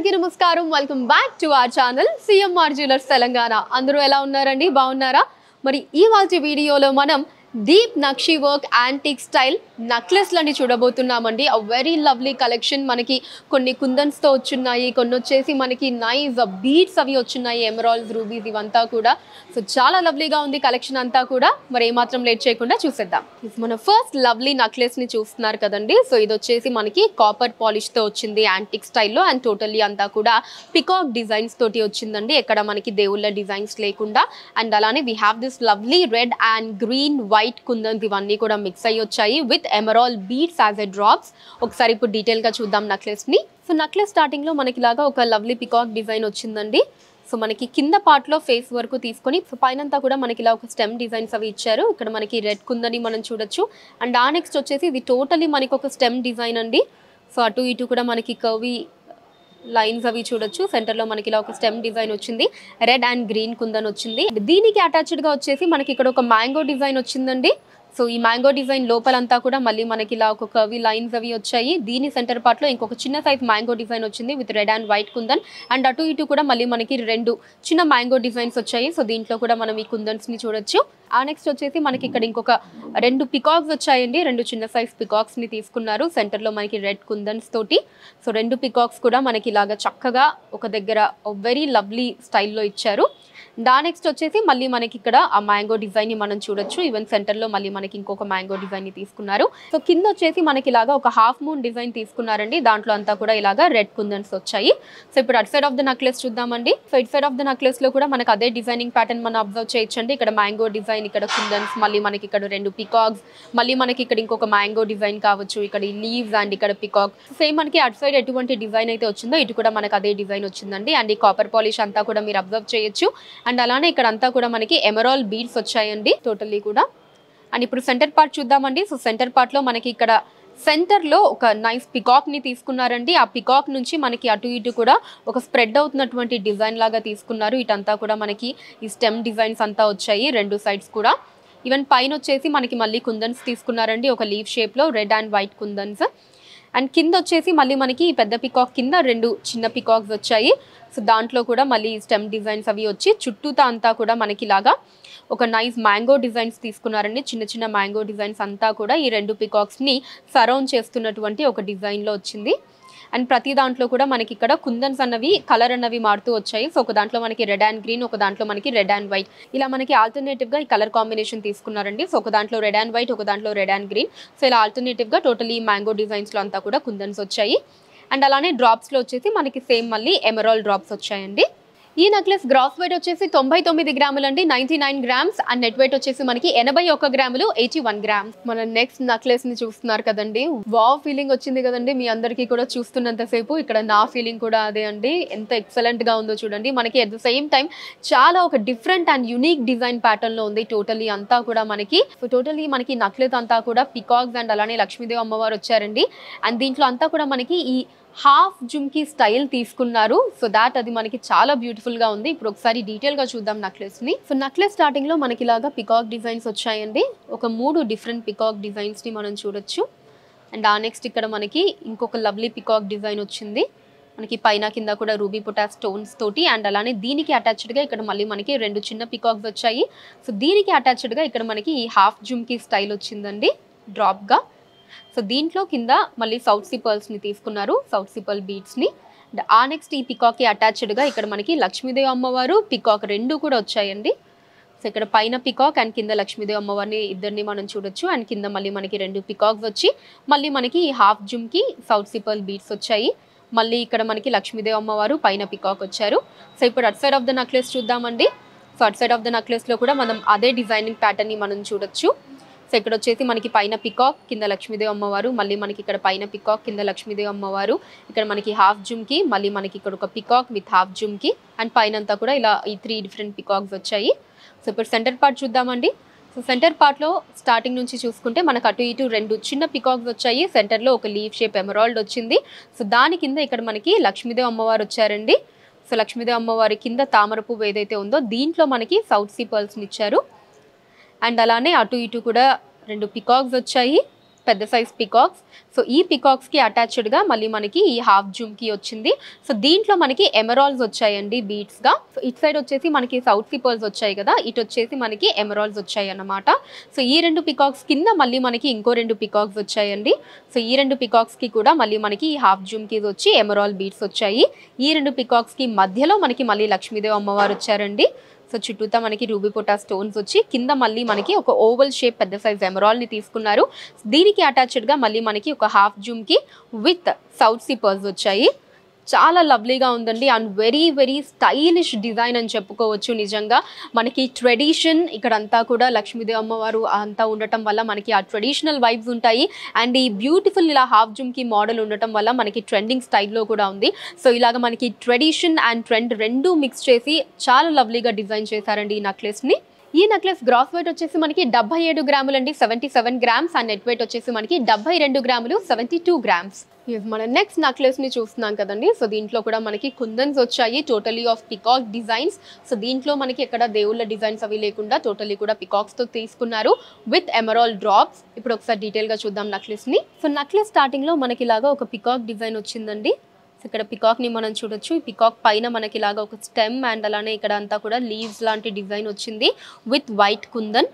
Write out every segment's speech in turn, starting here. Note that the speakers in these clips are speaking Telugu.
అందరికీ నమస్కారం welcome back to our channel CMR jewellers Telangana అందరూ ఎలా ఉన్నారండి బాగున్నారా మరి ఈ వాళ్ళ వీడియోలో మనం deep nakshi work antique style లని చూడబోతున్నామండి అ వెరీ లవ్లీ కలెక్షన్ మనకి కొన్ని కుందన్స్తో వచ్చున్నాయి కొన్ని వచ్చేసి మనకి నైజ్ బీట్స్ అవి వచ్చున్నాయి ఎమరాల్స్ రూబీస్ ఇవంతా కూడా సో చాలా లవ్లీగా ఉంది కలెక్షన్ అంతా కూడా మరి ఏమాత్రం లేట్ చేయకుండా చూసేద్దాం మన ఫస్ట్ లవ్లీ నెక్లెస్ని చూస్తున్నారు కదండి సో ఇది వచ్చేసి మనకి కాపర్ పాలిష్తో వచ్చింది యాంటిక్ స్టైల్లో అండ్ టోటల్లీ అంతా కూడా పికాక్ డిజైన్స్ తోటి వచ్చిందండి ఎక్కడ మనకి దేవుళ్ళ డిజైన్స్ లేకుండా అండ్ అలానే we have this lovely red and green white white kundan ఇవన్నీ కూడా మిక్స్ అయ్యి వచ్చాయి with emerald beads as a drops ఒకసారి ఇప్పుడు డీటెయిల్గా చూద్దాం నెక్లెస్ని సో నక్లెస్ స్టార్టింగ్లో మనకి ఇలాగా ఒక లవ్లీ పికాక్ డిజైన్ వచ్చిందండి సో మనకి కింద పార్ట్లో ఫేస్ వరకు తీసుకొని సో అంతా కూడా మనకి ఇలా ఒక స్టెమ్ డిజైన్స్ అవి ఇచ్చారు ఇక్కడ మనకి రెడ్ కుందని మనం చూడొచ్చు అండ్ ఆ నెక్స్ట్ వచ్చేసి ఇది టోటలీ మనకి ఒక స్టెమ్ డిజైన్ అండి సో అటు ఇటు కూడా మనకి కవి లైన్స్ అవి చూడొచ్చు లో మనకి ఇలా ఒక స్టెమ్ డిజైన్ వచ్చింది రెడ్ అండ్ గ్రీన్ కుందన్ వచ్చింది దీనికి అటాచ్డ్ గా వచ్చేసి మనకి ఇక్కడ ఒక మ్యాంగో డిజైన్ వచ్చిందండి సో ఈ మ్యాంగో డిజైన్ లోపలంతా కూడా మళ్ళీ మనకి ఇలా ఒక కవి లైన్స్ అవి వచ్చాయి దీని సెంటర్ లో ఇంకొక చిన్న సైజ్ మ్యాంగో డిజైన్ వచ్చింది with red and white kundan and అటు ఇటు కూడా మళ్ళీ మనకి రెండు చిన్న మ్యాంగో డిజైన్స్ వచ్చాయి సో దీంట్లో కూడా మనం ఈ కుందన్స్ని చూడొచ్చు ఆ నెక్స్ట్ వచ్చేసి మనకి ఇక్కడ ఇంకొక రెండు పికాక్స్ వచ్చాయండి రెండు చిన్న సైజ్ పికాక్స్ ని తీసుకున్నారు సెంటర్లో మనకి రెడ్ కుందన్స్ తోటి సో రెండు పికాక్స్ కూడా మనకి ఇలాగ చక్కగా ఒక దగ్గర వెరీ లవ్లీ స్టైల్లో ఇచ్చారు దా నెక్స్ట్ వచ్చేసి మళ్ళీ మనకి ఇక్కడ ఆ మ్యాంగో డిజైన్ ని మనం చూడొచ్చు ఈవెన్ సెంటర్ లో మళ్ళీ మనకి ఇంకొక మ్యాంగో డిజైన్ ని తీసుకున్నారు సో కింద వచ్చేసి మనకి ఇలాగా ఒక హాఫ్ మూన్ డిజైన్ తీసుకున్నారండి దాంట్లో అంతా కూడా ఇలాగా రెడ్ కుందన్స్ వచ్చాయి సో ఇప్పుడు at side of the necklace చూద్దామండి so it side of the necklace లో కూడా మనకి అదే డిజైనింగ్ ప్యాటర్న్ మనం అబ్జర్వ్ చేయొచ్చండి ఇక్కడ మ్యాంగో డిజైన్ ఇక్కడ కుందన్స్ మళ్ళీ మనకి ఇక్కడ రెండు పికాక్స్ మళ్ళీ మనకి ఇక్కడ ఇంకొక మ్యాంగో డిజైన్ కావచ్చు ఇక్కడ లీవ్స్ అండ్ ఇక్కడ పికాక్ సేమ్ మనకి అటు సైడ్ ఎటువంటి డిజైన్ అయితే వచ్చిందో ఇటు కూడా మనకి అదే డిజైన్ వచ్చిందండి అండ్ ఈ కాపర్ పాలిష్ అంతా కూడా మీరు అబ్జర్వ్ చేయొచ్చు అండ్ అలానే ఇక్కడ అంతా కూడా మనకి ఎమరాల్ బీడ్స్ వచ్చాయండి టోటల్లీ కూడా అండ్ ఇప్పుడు సెంటర్ పార్ట్ చూద్దామండి సో సెంటర్ పార్ట్లో మనకి ఇక్కడ సెంటర్లో ఒక నైస్ పికాక్ని తీసుకున్నారండి ఆ పికాక్ నుంచి మనకి అటు ఇటు కూడా ఒక స్ప్రెడ్ అవుతున్నటువంటి డిజైన్ లాగా తీసుకున్నారు ఇటంతా కూడా మనకి ఈ స్టెమ్ డిజైన్స్ అంతా వచ్చాయి రెండు సైడ్స్ కూడా ఈవెన్ పైన వచ్చేసి మనకి మళ్ళీ కుందన్స్ తీసుకున్నారండి ఒక లీవ్ షేప్లో red and white kundans and కింద వచ్చేసి మళ్ళీ మనకి పెద్ద పికాక్ కింద రెండు చిన్న పికాక్స్ వచ్చాయి సో దాంట్లో కూడా మళ్ళీ స్టెమ్ డిజైన్స్ అవి వచ్చి చుట్టూతా అంతా కూడా మనకి ఇలాగా ఒక నైస్ మ్యాంగో డిజైన్స్ తీసుకున్నారండి చిన్న చిన్న మ్యాంగో డిజైన్స్ అంతా కూడా ఈ రెండు పికాక్స్ని సరౌండ్ చేస్తున్నటువంటి ఒక డిజైన్లో వచ్చింది అండ్ ప్రతి దాంట్లో కూడా మనకి ఇక్కడ కుందన్స్ అన్నవి కలర్ అన్నవి మారుతూ వచ్చాయి సో ఒక దాంట్లో మనకి రెడ్ అండ్ గ్రీన్ ఒక దాంట్లో మనకి రెడ్ అండ్ వైట్ ఇలా మనకి ఆల్టర్నేటివ్గా ఈ కలర్ కాంబినేషన్ తీసుకున్నారండి సో ఒక దాంట్లో రెడ్ అండ్ వైట్ ఒక దాంట్లో రెడ్ అండ్ గ్రీన్ సో ఇలా ఆల్టర్నేటివ్గా టోటలీ మ్యాంగో డిజైన్స్లో అంతా కూడా కుందన్స్ వచ్చాయి అండ్ అలానే డ్రాప్స్లో వచ్చేసి మనకి సేమ్ మళ్ళీ ఎమరాల్ డ్రాప్స్ వచ్చాయండి ఈ నెక్లెస్ గ్రాస్ వెయిట్ వచ్చేసి తొంభై తొమ్మిది గ్రాములు అండి ninety nine grams and net weight వచ్చేసి మనకి ఎనభై ఒక గ్రాములు ఎయిటీ వన్ గ్రామ్స్ మన నెక్స్ట్ నెక్లెస్ ని చూస్తున్నారు కదండి వావ్ ఫీలింగ్ వచ్చింది కదండి మీ అందరికీ కూడా చూస్తున్నంత సేపు ఇక్కడ నా ఫీలింగ్ కూడా అదే అండి ఎంత ఎక్సలెంట్ గా ఉందో చూడండి మనకి అట్ ద సేమ్ టైం చాలా ఒక different and unique design pattern లో ఉంది టోటలీ అంతా కూడా మనకి టోటలీ మనకి నక్లెస్ అంతా కూడా పికాక్స్ అండ్ అలానే లక్ష్మీదేవి అమ్మవారు వచ్చారండి అండ్ దీంట్లో అంతా కూడా మనకి ఈ హాఫ్ జుమ్కి స్టైల్ తీసుకున్నారు సో దాట్ అది మనకి చాలా బ్యూటిఫుల్ గా ఉంది ఇప్పుడు ఒకసారి డీటెయిల్ గా చూద్దాం నక్లెస్ ని సో నక్లెస్ స్టార్టింగ్ లో మనకి ఇలాగా పికాక్ డిజైన్స్ వచ్చాయండి ఒక మూడు డిఫరెంట్ పికాక్ డిజైన్స్ ని మనం చూడొచ్చు అండ్ ఆ నెక్స్ట్ ఇక్కడ మనకి ఇంకొక లవ్లీ పికాక్ డిజైన్ వచ్చింది మనకి పైన కింద కూడా రూబీ పుటా స్టోన్స్ తోటి అండ్ అలానే దీనికి అటాచ్డ్గా ఇక్కడ మళ్ళీ మనకి రెండు చిన్న పికాక్స్ వచ్చాయి సో దీనికి అటాచ్డ్గా ఇక్కడ మనకి ఈ హాఫ్ జుమ్కి స్టైల్ వచ్చిందండి డ్రాప్గా సో దీంట్లో కింద మళ్ళీ సౌత్ సిపల్స్ని తీసుకున్నారు సౌత్ సిపల్ బీట్స్ని ఆ నెక్స్ట్ ఈ పికాక్కి అటాచ్డ్గా ఇక్కడ మనకి లక్ష్మీదేవి అమ్మవారు పికాక్ రెండు కూడా వచ్చాయండి సో ఇక్కడ పైన పికాక్ అండ్ కింద లక్ష్మీదేవి అమ్మవారిని ఇద్దరిని మనం చూడొచ్చు అండ్ కింద మళ్ళీ మనకి రెండు పికాక్స్ వచ్చి మళ్ళీ మనకి హాఫ్ కి సౌత్ సిపల్ బీట్స్ వచ్చాయి మళ్ళీ ఇక్కడ మనకి లక్ష్మీదేవి అమ్మవారు పైన పికాక్ వచ్చారు సో ఇప్పుడు at side of the necklace చూద్దామండి so at side of the నక్లెస్లో కూడా మనం అదే డిజైనింగ్ ప్యాటర్న్ని మనం చూడొచ్చు సో ఇక్కడ వచ్చేసి మనకి పైన పికాక్ కింద లక్ష్మీదేవి అమ్మవారు మళ్ళీ మనకి ఇక్కడ పైన పికాక్ కింద లక్ష్మీదేవి అమ్మవారు ఇక్కడ మనకి హాఫ్ జుమ్కి మళ్ళీ మనకి ఇక్కడ ఒక peacock with half jhumki and పైన అంతా కూడా ఇలా ఈ త్రీ డిఫరెంట్ పికాక్స్ వచ్చాయి సో ఇప్పుడు సెంటర్ పార్ట్ చూద్దామండి సో సెంటర్ పార్ట్లో స్టార్టింగ్ నుంచి చూసుకుంటే మనకు అటు ఇటు రెండు చిన్న పికాక్స్ వచ్చాయి సెంటర్లో ఒక లీవ్ షేప్ ఎమరాల్డ్ వచ్చింది సో దాని కింద ఇక్కడ మనకి లక్ష్మీదేవి అమ్మవారు వచ్చారండి సో లక్ష్మీదేవి అమ్మవారి కింద తామర పువ్వు ఏదైతే ఉందో దీంట్లో మనకి సౌత్ సీ పర్ల్స్ని ఇచ్చారు అండ్ అలానే అటు ఇటు కూడా రెండు పికాక్స్ వచ్చాయి పెద్ద సైజ్ పికాక్స్ సో ఈ పికాక్స్కి అటాచ్డ్గా మళ్ళీ మనకి ఈ హాఫ్ జూమ్కి వచ్చింది సో దీంట్లో మనకి ఎమరాల్స్ వచ్చాయండి బీట్స్గా సో ఇటు సైడ్ వచ్చేసి మనకి సౌత్ సిపర్స్ వచ్చాయి కదా ఇటు వచ్చేసి మనకి ఎమరాల్స్ వచ్చాయి అన్నమాట సో ఈ రెండు పికాక్స్ కింద మళ్ళీ మనకి ఇంకో రెండు పికాక్స్ వచ్చాయండి సో ఈ రెండు పికాక్స్కి కూడా మళ్ళీ మనకి ఈ హాఫ్ జూమ్కి వచ్చి ఎమరాల్ బీట్స్ వచ్చాయి ఈ రెండు పికాక్స్కి మధ్యలో మనకి మళ్ళీ లక్ష్మీదేవి అమ్మవారు వచ్చారండి సో చుట్టూతా మనకి రూబీ పొటా స్టోన్స్ వచ్చి కింద మళ్ళీ మనకి ఒక ఓవల్ షేప్ పెద్ద సైజ్ ఎమరాల్ ని తీసుకున్నారు దీనికి అటాచ్డ్ గా మళ్ళీ మనకి ఒక half jhumki with south sea pearls వచ్చాయి చాలా లవ్లీగా ఉందండి and very very stylish design అని చెప్పుకోవచ్చు నిజంగా మనకి ట్రెడిషన్ ఇక్కడంతా కూడా లక్ష్మీదేవి అమ్మవారు అంతా ఉండటం వల్ల మనకి ఆ ట్రెడిషనల్ వైబ్స్ ఉంటాయి అండ్ ఈ బ్యూటిఫుల్ ఇలా హాఫ్ జుమ్కి మోడల్ ఉండటం వల్ల మనకి ట్రెండింగ్ స్టైల్లో కూడా ఉంది సో ఇలాగ మనకి ట్రెడిషన్ అండ్ ట్రెండ్ రెండు మిక్స్ చేసి చాలా లవ్లీగా డిజైన్ చేశారండి ఈ నెక్లెస్ని ఈ నెక్లెస్ గ్రాస్ వెయిట్ వచ్చేసి మనకి డెబ్బై ఏడు గ్రాములు అండి seventy seven grams and net weight వచ్చేసి మనకి డెబ్బై రెండు గ్రాములు సెవెంటీ టూ గ్రామ్స్ మన నెక్స్ట్ నెక్లెస్ ని చూస్తున్నాం కదండి సో దీంట్లో కూడా మనకి కుందన్స్ వచ్చాయి totally of peacock designs so దీంట్లో మనకి ఎక్కడ దేవుళ్ళ డిజైన్స్ అవి లేకుండా టోటలీ కూడా పికాక్స్ తో తీసుకున్నారు విత్ ఎమరాల్ డ్రాప్స్ ఇప్పుడు ఒకసారి డీటెయిల్ గా చూద్దాం నెక్లెస్ ని సో నెక్లెస్ స్టార్టింగ్ లో మనకి ఇలాగా ఒక పికాక్ డిజైన్ వచ్చిందండి ఇక్కడ పికాక్ ని మనం చూడొచ్చు ఈ పికాక్ పైన మనకి ఇలాగా ఒక స్టెమ్ అండ్ అలానే ఇక్కడ అంతా కూడా లీవ్స్ లాంటి డిజైన్ వచ్చింది విత్ వైట్ కుందన్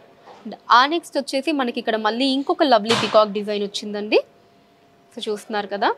ఆ నెక్స్ట్ వచ్చేసి మనకి ఇక్కడ మళ్ళీ ఇంకొక లవ్లీ పికాక్ డిజైన్ వచ్చిందండి సో చూస్తున్నారు కదా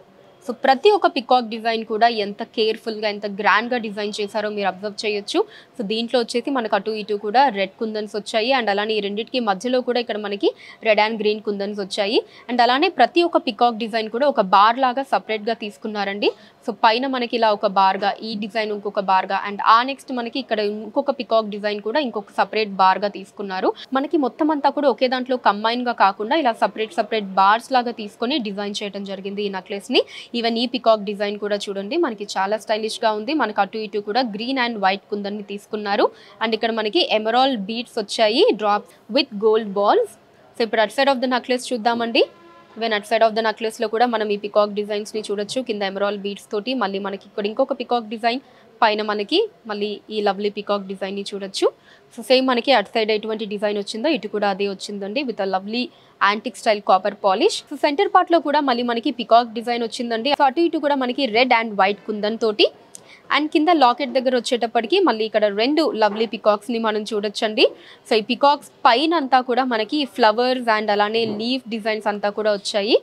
సో ప్రతి ఒక్క పికాక్ డిజైన్ కూడా ఎంత కేర్ఫుల్గా ఎంత గ్రాండ్గా డిజైన్ చేశారో మీరు అబ్జర్వ్ చేయొచ్చు సో దీంట్లో వచ్చేసి మనకు అటు ఇటు కూడా రెడ్ కుందన్స్ వచ్చాయి అండ్ అలానే ఈ రెండింటికి మధ్యలో కూడా ఇక్కడ మనకి రెడ్ అండ్ గ్రీన్ కుందన్స్ వచ్చాయి అండ్ అలానే ప్రతి ఒక్క పికాక్ డిజైన్ కూడా ఒక బార్ లాగా సపరేట్గా తీసుకున్నారండి సో పైన మనకి ఇలా ఒక బార్గా ఈ డిజైన్ ఇంకొక బార్గా అండ్ ఆ నెక్స్ట్ మనకి ఇక్కడ ఇంకొక పికాక్ డిజైన్ కూడా ఇంకొక సపరేట్ బార్గా తీసుకున్నారు మనకి మొత్తం అంతా కూడా ఒకే దాంట్లో కంబైన్గా కాకుండా ఇలా సపరేట్ సపరేట్ బార్స్ లాగా తీసుకొని డిజైన్ చేయడం జరిగింది ఈ నెక్లెస్ని ని ఈవెన్ ఈ పికాక్ డిజైన్ కూడా చూడండి మనకి చాలా స్టైలిష్ గా ఉంది మనకు అటు ఇటు కూడా గ్రీన్ అండ్ వైట్ కుందని తీసుకున్నారు అండ్ ఇక్కడ మనకి ఎమరాల్ బీట్స్ వచ్చాయి drop with gold balls so ఇప్పుడు at side of the necklace చూద్దామండి even at side of the లో కూడా మనం ఈ పికాక్ ని చూడొచ్చు కింద ఎమరాల్ బీడ్స్ తోటి మళ్ళీ మనకి ఇక్కడ ఇంకొక పికాక్ డిజైన్ పైన మనకి మళ్ళీ ఈ లవ్లీ పికాక్ ని చూడొచ్చు సో సేమ్ మనకి అటు సైడ్ ఎటువంటి డిజైన్ వచ్చిందో ఇటు కూడా అదే వచ్చిందండి with a lovely antique style copper polish so center లో కూడా మళ్ళీ మనకి పికాక్ డిజైన్ వచ్చిందండి సో అటు ఇటు కూడా మనకి రెడ్ అండ్ వైట్ కుందన్ తోటి అండ్ కింద లాకెట్ దగ్గర వచ్చేటప్పటికి మళ్ళీ ఇక్కడ రెండు లవ్లీ ని మనం చూడొచ్చండి సో ఈ పికాక్స్ పైన అంతా కూడా మనకి ఫ్లవర్స్ అండ్ అలానే లీఫ్ డిజైన్స్ అంతా కూడా వచ్చాయి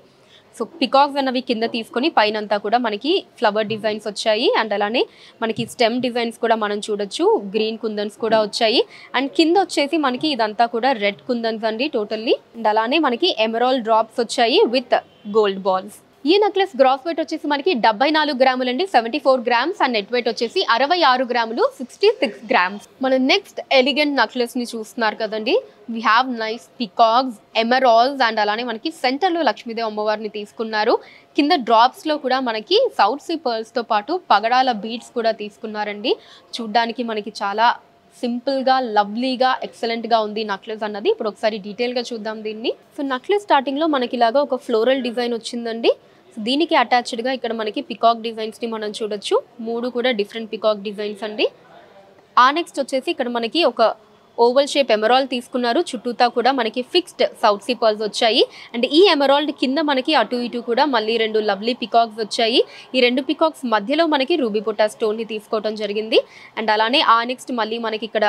సో పికాక్స్ అన్నవి కింద తీసుకొని పైన అంతా కూడా మనకి ఫ్లవర్ డిజైన్స్ వచ్చాయి అండ్ అలానే మనకి స్టెమ్ డిజైన్స్ కూడా మనం చూడొచ్చు గ్రీన్ కుందన్స్ కూడా వచ్చాయి అండ్ కింద వచ్చేసి మనకి ఇదంతా కూడా రెడ్ కుందన్స్ అండి టోటల్లీ అండ్ అలానే మనకి ఎమరాల్ డ్రాప్స్ వచ్చాయి విత్ గోల్డ్ బాల్స్ ఈ నెక్లెస్ గ్రాస్ వెయిట్ వచ్చేసి మనకి డెబ్బై నాలుగు గ్రాములు అండి seventy four grams and net weight వచ్చేసి అరవై ఆరు గ్రాములు సిక్స్టీ సిక్స్ గ్రామ్స్ మనం నెక్స్ట్ ఎలిగెంట్ నెక్లెస్ ని చూస్తున్నారు కదండి we have nice peacocks emeralds and అలానే మనకి సెంటర్లో లక్ష్మీదేవి అమ్మవారిని తీసుకున్నారు కింద డ్రాప్స్లో కూడా మనకి సౌత్ సీ తో పాటు పగడాల బీడ్స్ కూడా తీసుకున్నారండి చూడ్డానికి మనకి చాలా సింపుల్గా లవ్లీగా ఎక్సలెంట్గా ఉంది నక్లెస్ అన్నది ఇప్పుడు ఒకసారి డీటెయిల్గా చూద్దాం దీన్ని సో నక్లెస్ స్టార్టింగ్లో మనకి ఇలాగా ఒక ఫ్లోరల్ డిజైన్ వచ్చిందండి దీనికి అటాచ్డ్గా ఇక్కడ మనకి పికాక్ డిజైన్స్ని మనం చూడొచ్చు మూడు కూడా డిఫరెంట్ పికాక్ డిజైన్స్ అండి ఆ నెక్స్ట్ వచ్చేసి ఇక్కడ మనకి ఒక ఓవల్ షేప్ ఎమరాల్ తీసుకున్నారు చుట్టూతా కూడా మనకి ఫిక్స్డ్ సౌత్ సిపర్స్ వచ్చాయి అండ్ ఈ ఎమరాల్డ్ కింద మనకి అటు ఇటు కూడా మళ్ళీ రెండు లవ్లీ పికాక్స్ వచ్చాయి ఈ రెండు పికాక్స్ మధ్యలో మనకి రూబీ పొటా స్టోన్ని తీసుకోవడం జరిగింది అండ్ అలానే ఆ నెక్స్ట్ మళ్ళీ మనకి ఇక్కడ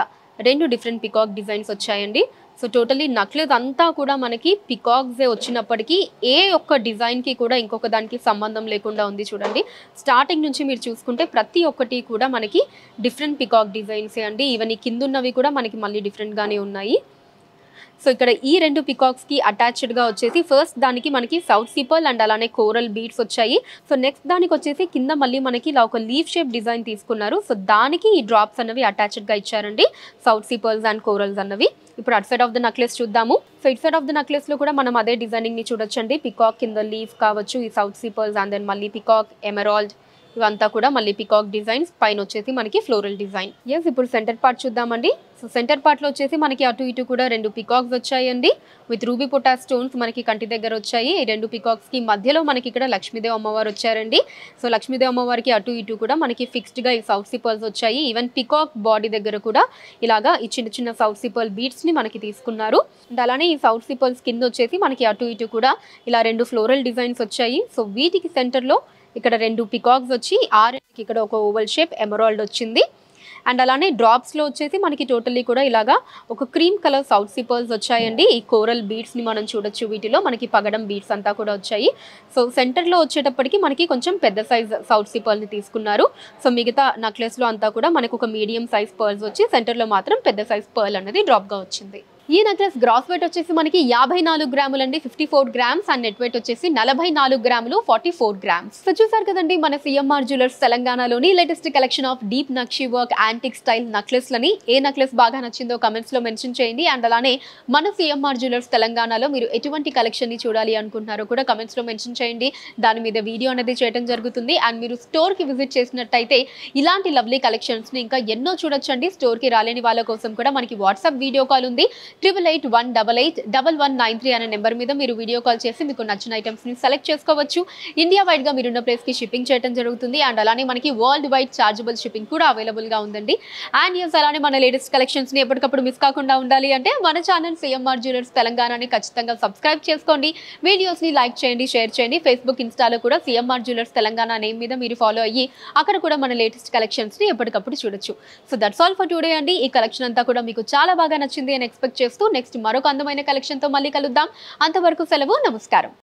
రెండు డిఫరెంట్ పికాక్ డిజైన్స్ వచ్చాయండి సో టోటలీ నక్లెస్ అంతా కూడా మనకి పికాక్సే వచ్చినప్పటికీ ఏ ఒక్క డిజైన్కి కూడా ఇంకొక దానికి సంబంధం లేకుండా ఉంది చూడండి స్టార్టింగ్ నుంచి మీరు చూసుకుంటే ప్రతి ఒక్కటి కూడా మనకి డిఫరెంట్ పికాక్ డిజైన్సే అండి ఇవన్నీ కిందన్నవి కూడా మనకి మళ్ళీ డిఫరెంట్గానే ఉన్నాయి సో ఇక్కడ ఈ రెండు అటాచ్డ్ అటాచ్డ్గా వచ్చేసి ఫస్ట్ దానికి మనకి సౌత్ సిపల్ అండ్ అలానే కోరల్ బీట్స్ వచ్చాయి సో నెక్స్ట్ దానికి వచ్చేసి కింద మళ్ళీ మనకి ఇలా ఒక లీఫ్ షేప్ డిజైన్ తీసుకున్నారు సో దానికి ఈ డ్రాప్స్ అన్నవి గా ఇచ్చారండి సౌత్ సిపల్స్ అండ్ కోరల్స్ అన్నవి ఇప్పుడు at side of the necklace చూద్దాము so it side of the necklace లో కూడా మనం అదే డిజైనింగ్ ని చూడొచ్చండి పికాక్ కింద లీఫ్ కావచ్చు ఈ సౌత్ సిపల్స్ అండ్ దెన్ మళ్ళీ పికాక్ ఎమరాల్డ్ ఇవంతా కూడా మళ్ళీ పికాక్ డిజైన్స్ పైన వచ్చేసి మనకి ఫ్లోరల్ డిజైన్ ఎస్ ఇప్పుడు సెంటర్ పార్ట్ చూద్దామండి సో సెంటర్ పార్ట్లో వచ్చేసి మనకి అటు ఇటు కూడా రెండు పికాక్స్ వచ్చాయండి విత్ రూబీ పొటా స్టోన్స్ మనకి కంటి దగ్గర వచ్చాయి ఈ రెండు పికాక్స్కి మధ్యలో మనకి ఇక్కడ లక్ష్మీదేవ్ అమ్మవారు వచ్చారండి సో లక్ష్మీదేవ్ అమ్మవారికి అటు ఇటు కూడా మనకి ఫిక్స్డ్గా ఈ సౌత్ సిపల్స్ వచ్చాయి ఈవెన్ పికాక్ బాడీ దగ్గర కూడా ఇలాగా ఈ చిన్న చిన్న సౌత్ సిపల్ బీట్స్ని మనకి తీసుకున్నారు అండ్ అలానే ఈ సౌత్ సిపల్స్ కింద వచ్చేసి మనకి అటు ఇటు కూడా ఇలా రెండు ఫ్లోరల్ డిజైన్స్ వచ్చాయి సో వీటికి సెంటర్లో ఇక్కడ రెండు పికాక్స్ వచ్చి ఆరెంజ్ ఇక్కడ ఒక ఓవల్ షేప్ ఎమరాల్డ్ వచ్చింది అండ్ అలానే డ్రాప్స్లో వచ్చేసి మనకి టోటల్లీ కూడా ఇలాగా ఒక క్రీమ్ కలర్ సౌత్ సిపర్స్ వచ్చాయండి ఈ కోరల్ బీడ్స్ని మనం చూడొచ్చు వీటిలో మనకి పగడం బీడ్స్ అంతా కూడా వచ్చాయి సో సెంటర్లో వచ్చేటప్పటికి మనకి కొంచెం పెద్ద సైజ్ సౌత్ ని తీసుకున్నారు సో మిగతా నెక్లెస్లో అంతా కూడా మనకు ఒక మీడియం సైజ్ పర్ల్స్ వచ్చి సెంటర్లో మాత్రం పెద్ద సైజ్ పర్ల్ అనేది డ్రాప్గా వచ్చింది ఈ నెక్లెస్ గ్రాస్ వెయిట్ వచ్చేసి మనకి యాభై నాలుగు గ్రాములు అండి fifty four grams and net weight వచ్చేసి నలభై నాలుగు గ్రాములు ఫార్టీ ఫోర్ గ్రామ్స్ సో చూసారు కదండి మన సిఎంఆర్ జ్యువెలర్స్ తెలంగాణలోని latest collection of deep nakshi work antique style లని ఏ నక్లెస్ బాగా నచ్చిందో కమెంట్స్లో మెన్షన్ చేయండి అండ్ అలానే మన సిఎంఆర్ జ్యువెలర్స్ తెలంగాణలో మీరు ఎటువంటి కలెక్షన్ని చూడాలి అనుకుంటున్నారో కూడా కమెంట్స్లో మెన్షన్ చేయండి దాని మీద వీడియో అనేది చేయడం జరుగుతుంది అండ్ మీరు స్టోర్ కి విజిట్ చేసినట్టయితే ఇలాంటి లవ్లీ కలెక్షన్స్ని ఇంకా ఎన్నో చూడొచ్చండి కి రాలేని వాళ్ళ కోసం కూడా మనకి వాట్సాప్ వీడియో కాల్ ఉంది triple eight one double eight double one nine three అనే నెంబర్ మీద మీరు వీడియో కాల్ చేసి మీకు నచ్చిన ఐటమ్స్ని సెలెక్ట్ చేసుకోవచ్చు ఇండియా వైడ్గా మీరున్న ప్లేస్కి షిప్పింగ్ చేయడం జరుగుతుంది అండ్ అలానే మనకి వరల్డ్ వైడ్ చార్జబుల్ షిప్పింగ్ కూడా అవైలబుల్గా ఉందండి అండ్ యూస్ అలానే మన లేటెస్ట్ కలెక్షన్స్ని ఎప్పటికప్పుడు మిస్ కాకుండా ఉండాలి అంటే మన ఛానల్ సిఎంఆర్ జ్యువెలర్స్ తెలంగాణని ఖచ్చితంగా సబ్స్క్రైబ్ చేసుకోండి వీడియోస్ని లైక్ చేయండి షేర్ చేయండి ఫేస్బుక్ ఇన్స్టాలో కూడా సిఎంఆర్ జ్యువెలర్స్ తెలంగాణ నేమ్ మీద మీరు ఫాలో అయ్యి అక్కడ కూడా మన లేటెస్ట్ కలెక్షన్స్ని ఎప్పటికప్పుడు చూడొచ్చు so that's all for today అండి ఈ కలెక్షన్ అంతా కూడా మీకు చాలా బాగా నచ్చింది అని ఎక్స్పెక్ట్ చేస్తూ నెక్స్ట్ మరొక అందమైన కలెక్షన్తో మళ్ళీ కలుద్దాం అంతవరకు సెలవు నమస్కారం